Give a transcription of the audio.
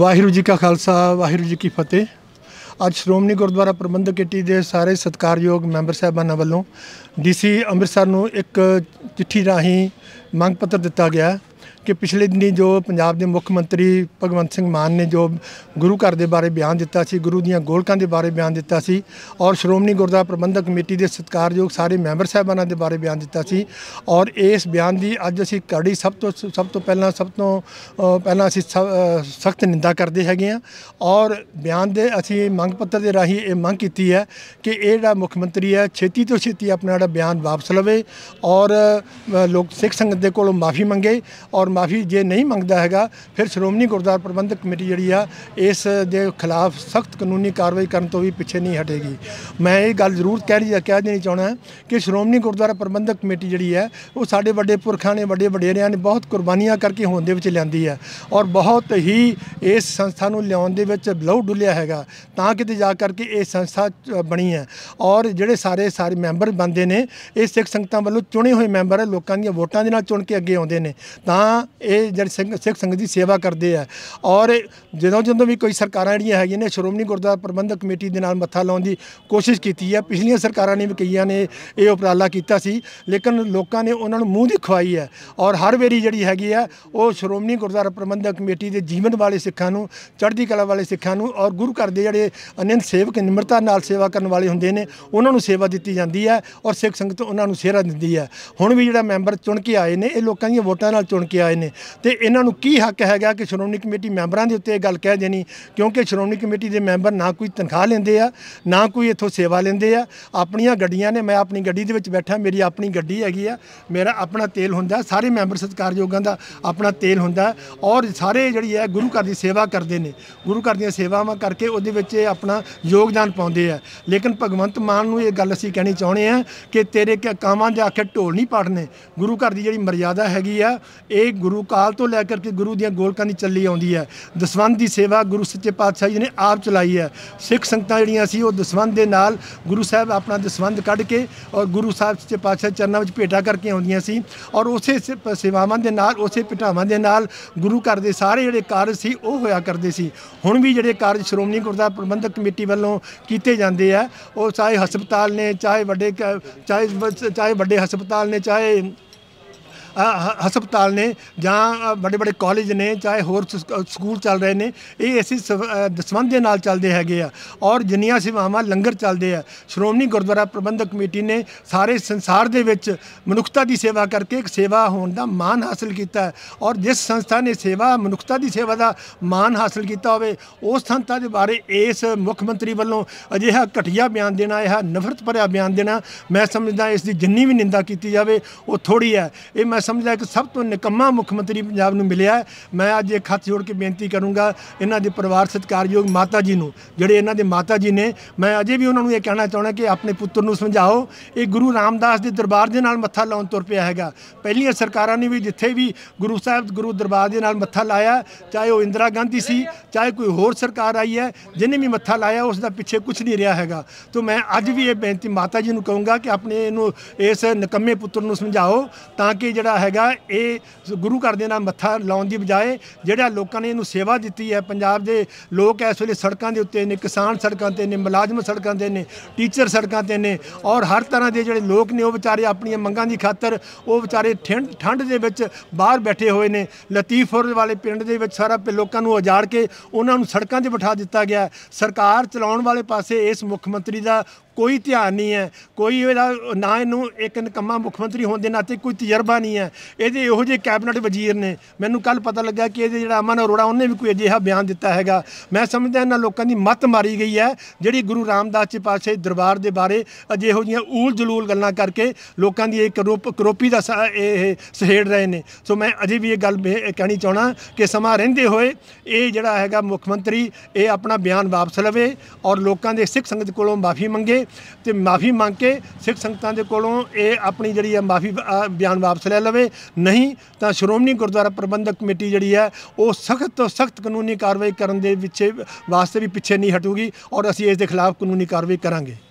ਵਾਹਿਗੁਰੂ ਜੀ ਕਾ ਖਾਲਸਾ ਵਾਹਿਗੁਰੂ ਜੀ ਕੀ ਫਤਿਹ ਅੱਜ ਸ਼੍ਰੋਮਣੀ ਗੁਰਦੁਆਰਾ ਪ੍ਰਬੰਧਕ ਕਮੇਟੀ ਦੇ ਸਾਰੇ ਸਤਿਕਾਰਯੋਗ ਮੈਂਬਰ ਸਾਹਿਬਾਨਾਂ ਵੱਲੋਂ ਡੀਸੀ ਅੰਮ੍ਰਿਤਸਰ ਨੂੰ ਇੱਕ ਚਿੱਠੀ ਰਾਹੀਂ ਮੰਗ ਪੱਤਰ ਦਿੱਤਾ ਗਿਆ ਕਿ ਪਿਛਲੇ ਦਿਨੀ ਜੋ ਪੰਜਾਬ ਦੇ ਮੁੱਖ ਮੰਤਰੀ ਭਗਵੰਤ ਸਿੰਘ ਮਾਨ ਨੇ ਜੋ ਗੁਰੂ ਘਰ ਦੇ ਬਾਰੇ ਬਿਆਨ ਦਿੱਤਾ ਸੀ ਗੁਰੂ ਦੀਆਂ ਗੋਲਕਾਂ ਦੇ ਬਾਰੇ ਬਿਆਨ ਦਿੱਤਾ ਸੀ ਔਰ ਸ਼੍ਰੋਮਣੀ ਗੁਰਦੁਆਰਾ ਪ੍ਰਬੰਧਕ ਕਮੇਟੀ ਦੇ ਸਤਿਕਾਰਯੋਗ ਸਾਰੇ ਮੈਂਬਰ ਸਾਹਿਬਾਨਾਂ ਦੇ ਬਾਰੇ ਬਿਆਨ ਦਿੱਤਾ ਸੀ ਔਰ ਇਸ ਬਿਆਨ ਦੀ ਅੱਜ ਅਸੀਂ ਕੜੀ ਸਭ ਤੋਂ ਸਭ ਤੋਂ ਪਹਿਲਾਂ ਸਭ ਤੋਂ ਪਹਿਲਾਂ ਅਸੀਂ ਸਖਤ ਨਿੰਦਾ ਕਰਦੇ ਹੈਗੇ ਆ ਔਰ ਬਿਆਨ ਦੇ ਅਸੀਂ ਮੰਗ ਪੱਤਰ ਦੇ ਰਾਹੀਂ ਇਹ ਮੰਗ ਕੀਤੀ ਹੈ ਕਿ ਇਹ ਜਿਹੜਾ ਮੁੱਖ ਮੰਤਰੀ ਹੈ ਛੇਤੀ ਤੋਂ ਛੇਤੀ ਆਪਣਾ ਜਿਹੜਾ ਬਿਆਨ ਵਾਪਸ ਲਵੇ ਔਰ ਲੋਕ ਸਿੱਖ ਸੰਗਤ ਦੇ ਕੋਲੋਂ ਮਾਫੀ ਮੰਗੇ ਔਰ ਮਾਫੀ ਜੇ ਨਹੀਂ ਮੰਗਦਾ ਹੈਗਾ ਫਿਰ ਸ਼੍ਰੋਮਣੀ ਗੁਰਦੁਆਰਾ ਪ੍ਰਬੰਧਕ ਕਮੇਟੀ ਜਿਹੜੀ ਆ ਇਸ ਦੇ ਖਿਲਾਫ ਸਖਤ ਕਾਨੂੰਨੀ ਕਾਰਵਾਈ ਕਰਨ ਤੋਂ ਵੀ ਪਿੱਛੇ ਨਹੀਂ ਹਟੇਗੀ ਮੈਂ ਇਹ ਗੱਲ ਜ਼ਰੂਰ ਕਹਿ ਰਹੀ ਕਹਿ ਦੇਣੀ ਚਾਹਣਾ ਕਿ ਸ਼੍ਰੋਮਣੀ ਗੁਰਦੁਆਰਾ ਪ੍ਰਬੰਧਕ ਕਮੇਟੀ ਜਿਹੜੀ ਹੈ ਉਹ ਸਾਡੇ ਵੱਡੇ ਪੁਰਖਾਂ ਨੇ ਵੱਡੇ ਵਡੇਰਿਆਂ ਨੇ ਬਹੁਤ ਕੁਰਬਾਨੀਆਂ ਕਰਕੇ ਹੋਣ ਦੇ ਵਿੱਚ ਲਿਆਂਦੀ ਹੈ ਔਰ ਬਹੁਤ ਹੀ ਇਸ ਸੰਸਥਾ ਨੂੰ ਲਿਆਉਣ ਦੇ ਵਿੱਚ ਬਲੌ ਡੁੱਲਿਆ ਹੈਗਾ ਤਾਂ ਕਿਤੇ ਜਾ ਕਰਕੇ ਇਹ ਸੰਸਥਾ ਬਣੀ ਹੈ ਔਰ ਜਿਹੜੇ ਸਾਰੇ ਸਾਰੇ ਮੈਂਬਰ ਬੰਦੇ ਨੇ ਇਹ ਸਿੱਖ ਸੰਗਤਾਂ ਵੱਲੋਂ ਚੁਣੇ ਹੋਏ ਮੈਂਬਰ ਲੋਕਾਂ ਦੀਆਂ ਵੋਟਾਂ ਦੇ ਨਾਲ ਚੁਣ ਕੇ ਅੱਗੇ ਆਉਂਦੇ ਨੇ ਤਾਂ ਇਹ ਜਿਹੜੇ ਸਿੱਖ ਸੰਗਤ ਦੀ ਸੇਵਾ ਕਰਦੇ ਆ ਔਰ ਜਦੋਂ ਜਦੋਂ ਵੀ ਕੋਈ ਸਰਕਾਰਾਂ ਜਿਹੜੀਆਂ ਹੈਗੀਆਂ ਨੇ ਸ਼੍ਰੋਮਣੀ ਗੁਰਦੁਆਰਾ ਪ੍ਰਬੰਧਕ ਕਮੇਟੀ ਦੇ ਨਾਲ ਮੱਥਾ ਲਾਉਣ ਦੀ ਕੋਸ਼ਿਸ਼ ਕੀਤੀ ਹੈ ਪਿਛਲੀਆਂ ਸਰਕਾਰਾਂ ਨੇ ਵੀ ਕਈਆਂ ਨੇ ਇਹ ਉਪਰਾਲਾ ਕੀਤਾ ਸੀ ਲੇਕਿਨ ਲੋਕਾਂ ਨੇ ਉਹਨਾਂ ਨੂੰ ਮੂੰਹ ਦੀ ਖਵਾਈ ਹੈ ਔਰ ਹਰ ਵੇਰੀ ਜਿਹੜੀ ਹੈਗੀ ਆ ਉਹ ਸ਼੍ਰੋਮਣੀ ਗੁਰਦੁਆਰਾ ਪ੍ਰਬੰਧਕ ਕਮੇਟੀ ਦੇ ਜੀਵਨ ਵਾਲੇ ਸਿੱਖਾਂ ਨੂੰ ਚੜ੍ਹਦੀ ਕਲਾ ਵਾਲੇ ਸਿੱਖਾਂ ਨੂੰ ਔਰ ਗੁਰੂ ਘਰ ਦੇ ਜਿਹੜੇ ਅਨੰਤ ਸੇਵਕ ਨਿਮਰਤਾ ਨਾਲ ਸੇਵਾ ਕਰਨ ਵਾਲੇ ਹੁੰਦੇ ਨੇ ਉਹਨਾਂ ਨੂੰ ਸੇਵਾ ਦਿੱਤੀ ਜਾਂਦੀ ਹੈ ਔਰ ਸਿੱਖ ਸੰਗਤ ਉਹਨਾਂ ਨੂੰ ਸੇਰਾ ਦਿੰਦੀ ਹੈ ਹੁਣ ਵੀ ਜਿਹੜਾ ਮੈਂਬਰ ਚੁਣ ਕੇ ਆਏ ਨੇ ਇਹ ਲੋਕਾਂ ਦੀਆਂ ਵੋਟਾਂ ਨਾਲ ਚੁਣ ਕੇ ਆਏ ਆਏ ਨੇ ਤੇ ਇਹਨਾਂ ਨੂੰ ਕੀ ਹੱਕ ਹੈਗਾ ਕਿ ਸ਼੍ਰੋਮਣੀ ਕਮੇਟੀ ਮੈਂਬਰਾਂ ਦੇ ਉੱਤੇ ਇਹ ਗੱਲ ਕਹਿ ਦੇਣੀ ਕਿਉਂਕਿ ਸ਼੍ਰੋਮਣੀ ਕਮੇਟੀ ਦੇ ਮੈਂਬਰ ਨਾ ਕੋਈ ਤਨਖਾਹ ਲੈਂਦੇ ਆ ਨਾ ਕੋਈ ਇੱਥੋਂ ਸੇਵਾ ਲੈਂਦੇ ਆ ਆਪਣੀਆਂ ਗੱਡੀਆਂ ਨੇ ਮੈਂ ਆਪਣੀ ਗੱਡੀ ਦੇ ਵਿੱਚ ਬੈਠਾ ਮੇਰੀ ਆਪਣੀ ਗੱਡੀ ਹੈਗੀ ਆ ਮੇਰਾ ਆਪਣਾ ਤੇਲ ਹੁੰਦਾ ਸਾਰੇ ਮੈਂਬਰ ਸਤਕਾਰਯੋਗਾਂ ਦਾ ਆਪਣਾ ਤੇਲ ਹੁੰਦਾ ਔਰ ਸਾਰੇ ਜਿਹੜੀ ਹੈ ਗੁਰੂ ਘਰ ਦੀ ਸੇਵਾ ਕਰਦੇ ਨੇ ਗੁਰੂ ਘਰ ਦੀਆਂ ਸੇਵਾਵਾਂ ਕਰਕੇ ਉਹਦੇ ਵਿੱਚ ਆਪਣਾ ਯੋਗਦਾਨ ਪਾਉਂਦੇ ਆ ਲੇਕਿਨ ਭਗਵੰਤ ਮਾਨ ਨੂੰ ਇਹ ਗੱਲ ਅਸੀਂ ਕਹਿਣੀ ਚਾਹੁੰਦੇ ਆ ਕਿ ਤੇਰੇ ਕਾਮਾਂ ਦੇ ਆਖੇ ਢੋਲ ਨਹੀਂ ਪਾੜਨੇ ਗੁਰੂ ਘਰ ਦੀ ਜਿਹੜੀ ਮਰਿਆਦਾ ਹੈਗੀ ਆ ਇਹ ਗੁਰੂ ਕਾਲ ਤੋਂ ਲੈ ਕਰਕੇ ਗੁਰੂ ਦੀਆਂ ਗੋਲਕਾਂ ਦੀ ਚੱਲੀ ਆਉਂਦੀ ਹੈ ਦਸਵੰਦ ਦੀ ਸੇਵਾ ਗੁਰੂ ਸੱਚੇ ਪਾਤਸ਼ਾਹ ਜੀ ਨੇ ਆਪ ਚਲਾਈ ਹੈ ਸਿੱਖ ਸੰਗਤਾਂ ਜਿਹੜੀਆਂ ਸੀ ਉਹ ਦਸਵੰਦ ਦੇ ਨਾਲ ਗੁਰੂ ਸਾਹਿਬ ਆਪਣਾ ਦਸਵੰਦ ਕੱਢ ਕੇ ਔਰ ਗੁਰੂ ਸਾਹਿਬ ਸੱਚੇ ਪਾਤਸ਼ਾਹ ਚਰਨਾਂ ਵਿੱਚ ਭੇਟਾ ਕਰਕੇ ਆਉਂਦੀਆਂ ਸੀ ਔਰ ਉਸੇ ਸੇਵਾਵਾਂ ਦੇ ਨਾਲ ਉਸੇ ਭੇਟਾਵਾਂ ਦੇ ਨਾਲ ਗੁਰੂ ਘਰ ਦੇ ਸਾਰੇ ਜਿਹੜੇ ਕਾਰਜ ਸੀ ਉਹ ਹੋਇਆ ਕਰਦੇ ਸੀ ਹੁਣ ਵੀ ਜਿਹੜੇ ਕਾਰਜ ਸ਼੍ਰੋਮਣੀ ਗੁਰਦੁਆਰਾ ਪ੍ਰਬੰਧਕ ਕਮੇਟੀ ਵੱਲੋਂ ਕੀਤੇ ਜਾਂਦੇ ਆ ਉਹ ਚਾਹੇ ਹਸਪਤਾਲ ਨੇ ਚਾਹੇ ਵੱਡੇ ਚਾਹੇ ਚਾਹੇ ਵੱਡੇ ਹਸਪਤਾਲ ਨੇ ਚਾਹੇ ਹਸਪਤਾਲ ਨੇ ਜਾਂ ਵੱਡੇ ਵੱਡੇ ਕਾਲਜ ਨੇ ਚਾਹੇ ਹੋਰ ਸਕੂਲ ਚੱਲ ਰਹੇ ਨੇ ਇਹ ਅਸੀਂ ਸੰਬੰਧ ਦੇ ਨਾਲ ਚੱਲਦੇ ਹੈਗੇ ਆ ਔਰ ਜਿੰਨੀਆਂ ਸੇਵਾਵਾਂ ਲੰਗਰ ਚੱਲਦੇ ਆ ਸ਼੍ਰੋਮਣੀ ਗੁਰਦੁਆਰਾ ਪ੍ਰਬੰਧਕ ਕਮੇਟੀ ਨੇ ਸਾਰੇ ਸੰਸਾਰ ਦੇ ਵਿੱਚ ਮਨੁੱਖਤਾ ਦੀ ਸੇਵਾ ਕਰਕੇ ਇੱਕ ਸੇਵਾ ਹੋਣ ਦਾ ਮਾਣ ਹਾਸਲ ਕੀਤਾ ਔਰ ਜਿਸ ਸੰਸਥਾ ਨੇ ਸੇਵਾ ਮਨੁੱਖਤਾ ਦੀ ਸੇਵਾ ਦਾ ਮਾਣ ਹਾਸਲ ਕੀਤਾ ਹੋਵੇ ਉਸ ਸੰਸਥਾ ਦੇ ਬਾਰੇ ਇਸ ਮੁੱਖ ਮੰਤਰੀ ਵੱਲੋਂ ਅਜਿਹਾ ਘਟਿਆ ਬਿਆਨ ਦੇਣਾ ਇਹ ਨਫ਼ਰਤ ਭਰਿਆ ਬਿਆਨ ਦੇਣਾ ਮੈਂ ਸਮਝਦਾ ਇਸ ਦੀ ਜਿੰਨੀ ਵੀ ਨਿੰਦਾ ਕੀਤੀ ਜਾਵੇ ਉਹ ਥੋੜੀ ਹੈ ਇਹ ਮੈਂ ਸਮਝਦਾ ਕਿ ਸਭ ਤੋਂ ਨਿਕੰਮਾ ਮੁੱਖ ਮੰਤਰੀ ਪੰਜਾਬ ਨੂੰ ਮਿਲਿਆ ਮੈਂ ਅੱਜ ਇੱਕ ਹੱਥ ਜੋੜ ਕੇ ਬੇਨਤੀ ਕਰੂੰਗਾ ਇਹਨਾਂ ਦੇ ਪਰਿਵਾਰ ਸਤਕਾਰਯੋਗ ਮਾਤਾ ਜੀ ਨੂੰ ਜਿਹੜੇ ਇਹਨਾਂ ਦੇ ਮਾਤਾ ਜੀ ਨੇ ਮੈਂ ਅਜੇ ਵੀ ਉਹਨਾਂ ਨੂੰ ਇਹ ਕਹਿਣਾ ਚਾਹਣਾ ਕਿ ਆਪਣੇ ਪੁੱਤਰ ਨੂੰ ਸਮਝਾਓ ਇਹ ਗੁਰੂ ਰਾਮਦਾਸ ਦੇ ਦਰਬਾਰ ਦੇ ਨਾਲ ਮੱਥਾ ਲਾਉਣ ਤੁਰ ਪਿਆ ਹੈਗਾ ਪਹਿਲੀਆਂ ਸਰਕਾਰਾਂ ਨੇ ਵੀ ਜਿੱਥੇ ਵੀ ਗੁਰੂ ਸਾਹਿਬ ਗੁਰੂ ਦਰਬਾਰ ਦੇ ਨਾਲ ਮੱਥਾ ਲਾਇਆ ਚਾਹੇ ਉਹ ਇੰਦਰਾ ਗਾਂਧੀ ਸੀ ਚਾਹੇ ਕੋਈ ਹੋਰ ਸਰਕਾਰ ਆਈ ਹੈ ਜਿਨੇ ਵੀ ਮੱਥਾ ਲਾਇਆ ਉਸ ਦਾ ਪਿੱਛੇ ਕੁਝ ਨਹੀਂ ਰਿਹਾ ਹੈਗਾ ਤੋਂ ਮੈਂ ਅੱਜ ਵੀ ਇਹ ਬੇਨਤੀ ਮਾਤਾ ਜੀ ਨੂੰ ਕਹੂੰਗਾ ਕਿ ਆਪਣੇ ਇਹਨੂੰ ਇਸ ਨਕਮੇ ਪੁੱਤਰ ਨੂੰ ਸਮਝਾਓ ਤਾਂ ਕਿ ਜਿਹੜਾ ਜਿਹੜਾ ਹੈਗਾ ਇਹ ਗੁਰੂ ਘਰ ਦੇ ਨਾਲ ਮੱਥਾ ਲਾਉਣ ਦੀ ਬਜਾਏ ਜਿਹੜਾ ਲੋਕਾਂ ਨੇ ਇਹਨੂੰ ਸੇਵਾ ਦਿੱਤੀ ਹੈ ਪੰਜਾਬ ਦੇ ਲੋਕ ਇਸ ਵੇਲੇ ਸੜਕਾਂ ਦੇ ਉੱਤੇ ਨੇ ਕਿਸਾਨ ਸੜਕਾਂ ਤੇ ਨੇ ਮੁਲਾਜ਼ਮ ਸੜਕਾਂ ਤੇ ਨੇ ਟੀਚਰ ਸੜਕਾਂ ਤੇ ਨੇ ਔਰ ਹਰ ਤਰ੍ਹਾਂ ਦੇ ਜਿਹੜੇ ਲੋਕ ਨੇ ਉਹ ਵਿਚਾਰੇ ਆਪਣੀਆਂ ਮੰਗਾਂ ਦੀ ਖਾਤਰ ਉਹ ਵਿਚਾਰੇ ਠੰਡ ਦੇ ਵਿੱਚ ਬਾਹਰ ਬੈਠੇ ਹੋਏ ਨੇ ਲਤੀਫਪੁਰ ਵਾਲੇ ਪਿੰਡ ਦੇ ਵਿੱਚ ਸਾਰਾ ਲੋਕਾਂ ਨੂੰ ਉਜਾੜ ਕੇ ਉਹਨਾਂ ਨੂੰ ਸੜਕਾਂ 'ਤੇ ਬਿਠਾ ਦਿੱਤਾ ਗਿਆ ਸਰਕਾਰ ਚਲਾਉਣ ਵਾਲੇ ਪਾਸੇ ਇਸ ਮੁੱਖ ਮੰਤਰੀ ਦਾ ਕੋਈ ਧਿਆਨ ਨਹੀਂ ਹੈ ਕੋਈ ਇਹਦਾ ਨਾ ਇਹਨੂੰ ਇੱਕ ਨਿਕੰਮਾ ਮੁੱਖ ਮੰਤਰੀ ਹੋਣ ਦੇ ਨਾਤੇ ਕੋਈ ਤਜਰਬਾ ਨਹੀਂ ਹੈ ਹੈ ਇਹਦੇ ਇਹੋ ਜਿਹੇ ਕੈਬਨਟ ਵਜ਼ੀਰ ਨੇ ਮੈਨੂੰ ਕੱਲ ਪਤਾ ਲੱਗਾ ਕਿ ਇਹਦੇ ਜਿਹੜਾ ਅਮਨ ਅਰੋੜਾ ਉਹਨੇ ਵੀ ਕੋਈ ਅਜਿਹਾ ਬਿਆਨ ਦਿੱਤਾ ਹੈਗਾ ਮੈਂ ਸਮਝਦਾ ਇਹਨਾਂ ਲੋਕਾਂ ਦੀ ਮੱਤ ਮਾਰੀ ਗਈ ਹੈ ਜਿਹੜੀ ਗੁਰੂ ਰਾਮਦਾਸ ਜੀ ਪਾਸੇ ਦਰਬਾਰ ਦੇ ਬਾਰੇ ਅਜਿਹੋ ਜੀਆਂ ਊਲ ਜਲੂਲ ਗੱਲਾਂ ਕਰਕੇ ਲੋਕਾਂ ਦੀ ਇੱਕ ਕਰੋਪੀ ਦਾ ਇਹ ਸਹੇੜ ਰਹੇ ਨੇ ਸੋ ਮੈਂ ਅਜੇ ਵੀ ਇਹ ਗੱਲ ਕਹਿਣੀ ਚਾਹਣਾ ਕਿ ਸਮਾਂ ਰਹਿੰਦੇ ਹੋਏ ਇਹ ਜਿਹੜਾ ਹੈਗਾ ਮੁੱਖ ਮੰਤਰੀ ਇਹ ਆਪਣਾ ਬਿਆਨ ਵਾਪਸ ਲਵੇ ਔਰ ਲੋਕਾਂ ਦੇ ਸਿੱਖ ਸੰਗਤ ਕੋਲੋਂ ਮਾਫੀ ਮੰਗੇ ਤੇ ਮਾਫੀ ਮੰਗ ਕੇ ਸਿੱਖ ਸੰਗਤਾਂ ਦੇ ਕੋਲੋਂ ਇਹ ਆਪਣੀ ਜਿਹੜੀ ਹੈ ਮਾਫੀ ਬਿਆਨ ਵਾਪਸ ਲੈ ਲਵੇ ਜਾਵੇ ਨਹੀਂ ਤਾਂ ਸ਼੍ਰੋਮਣੀ ਗੁਰਦੁਆਰਾ ਪ੍ਰਬੰਧਕ ਕਮੇਟੀ ਜਿਹੜੀ ਹੈ ਉਹ ਸਖਤ ਤੋਂ ਸਖਤ ਕਾਨੂੰਨੀ ਕਾਰਵਾਈ ਕਰਨ ਦੇ ਵਿੱਚ ਵਾਸਤੇ ਵੀ ਪਿੱਛੇ ਨਹੀਂ ਹਟੂਗੀ ਔਰ ਅਸੀਂ ਇਸ ਦੇ ਖਿਲਾਫ ਕਾਨੂੰਨੀ ਕਾਰਵਾਈ ਕਰਾਂਗੇ